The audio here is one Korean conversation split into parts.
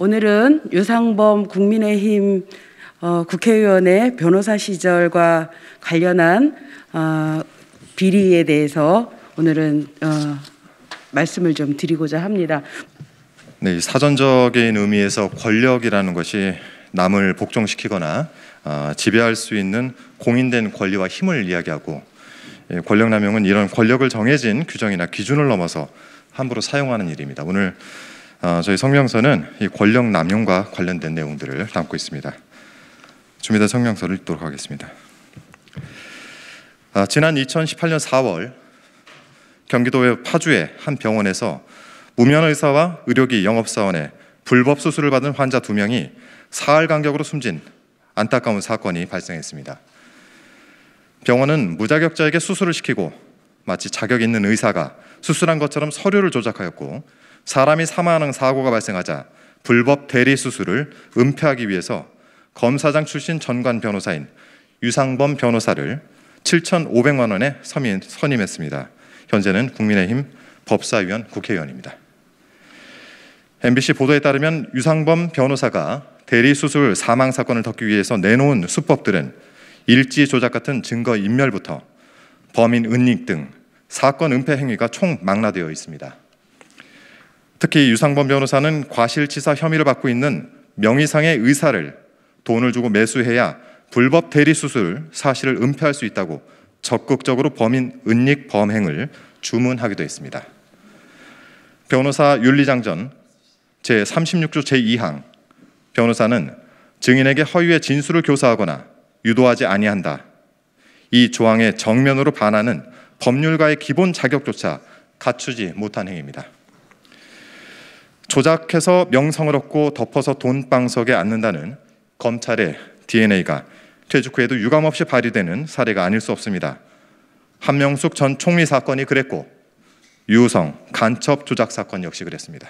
오늘은 유상범 국민의힘 어, 국회의원의 변호사 시절과 관련한 어, 비리에 대해서 오늘은 어, 말씀을 좀 드리고자 합니다. 네, 사전적인 의미에서 권력이라는 것이 남을 복종시키거나 어, 지배할 수 있는 공인된 권리와 힘을 이야기하고 예, 권력 남용은 이런 권력을 정해진 규정이나 기준을 넘어서 함부로 사용하는 일입니다. 오늘 어, 저희 성명서는 이 권력 남용과 관련된 내용들을 담고 있습니다. 주미다 성명서를 읽도록 하겠습니다. 아, 지난 2018년 4월 경기도의 파주의 한 병원에서 무면 의사와 의료기 영업사원의 불법 수술을 받은 환자 두 명이 사흘 간격으로 숨진 안타까운 사건이 발생했습니다. 병원은 무자격자에게 수술을 시키고 마치 자격 있는 의사가 수술한 것처럼 서류를 조작하였고 사람이 사망하는 사고가 발생하자 불법 대리 수술을 은폐하기 위해서 검사장 출신 전관 변호사인 유상범 변호사를 7,500만 원에 선임했습니다. 현재는 국민의힘 법사위원 국회의원입니다. MBC 보도에 따르면 유상범 변호사가 대리수술 사망 사건을 덮기 위해서 내놓은 수법들은 일지 조작 같은 증거 인멸부터 범인 은닉 등 사건 은폐 행위가 총망라되어 있습니다. 특히 유상범 변호사는 과실치사 혐의를 받고 있는 명의상의 의사를 돈을 주고 매수해야 불법 대리 수술 사실을 은폐할 수 있다고 적극적으로 범인 은닉 범행을 주문하기도 했습니다. 변호사 윤리장전 제36조 제2항 변호사는 증인에게 허위의 진술을 교사하거나 유도하지 아니한다. 이 조항에 정면으로 반하는 법률가의 기본 자격조차 갖추지 못한 행위입니다. 조작해서 명성을 얻고 덮어서 돈방석에 앉는다는 검찰의 DNA가 퇴직 후에도 유감없이 발휘되는 사례가 아닐 수 없습니다. 한명숙 전 총리 사건이 그랬고 유우성 간첩 조작 사건 역시 그랬습니다.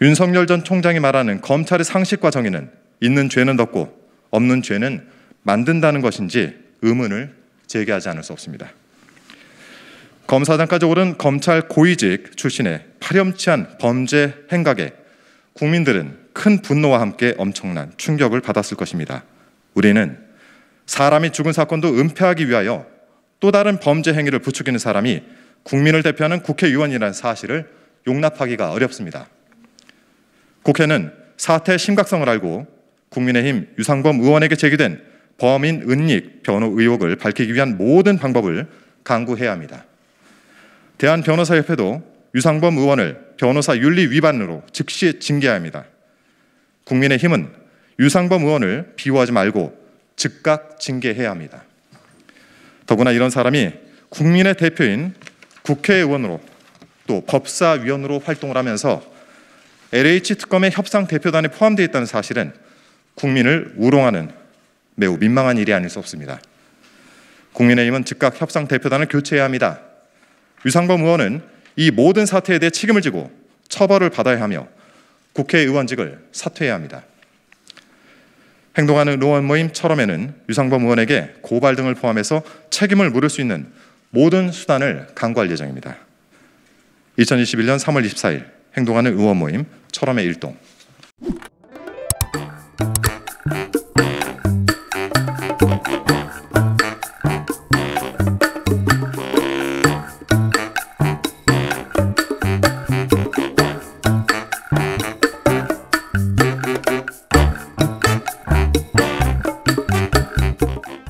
윤석열 전 총장이 말하는 검찰의 상식과 정의는 있는 죄는 덮고 없는 죄는 만든다는 것인지 의문을 제기하지 않을 수 없습니다. 검사장까지 오른 검찰 고위직 출신의 파렴치한 범죄 행각에 국민들은 큰 분노와 함께 엄청난 충격을 받았을 것입니다. 우리는 사람이 죽은 사건도 은폐하기 위하여 또 다른 범죄 행위를 부추기는 사람이 국민을 대표하는 국회의원이라는 사실을 용납하기가 어렵습니다. 국회는 사태의 심각성을 알고 국민의힘 유상범 의원에게 제기된 범인 은닉 변호 의혹을 밝히기 위한 모든 방법을 강구해야 합니다. 대한변호사협회도 유상범 의원을 변호사 윤리 위반으로 즉시 징계합니다. 국민의힘은 유상범 의원을 비호하지 말고 즉각 징계해야 합니다. 더구나 이런 사람이 국민의 대표인 국회의원으로 또 법사위원으로 활동을 하면서 LH 특검의 협상 대표단에 포함되어 있다는 사실은 국민을 우롱하는 매우 민망한 일이 아닐 수 없습니다. 국민의힘은 즉각 협상 대표단을 교체해야 합니다. 유상범 의원은 이 모든 사태에 대해 책임을 지고 처벌을 받아야 하며 국회의원직을 사퇴해야 합니다. 행동하는 의원 모임 철험에는 유상범 의원에게 고발 등을 포함해서 책임을 물을 수 있는 모든 수단을 강구할 예정입니다. 2021년 3월 24일 행동하는 의원 모임 철험의 일동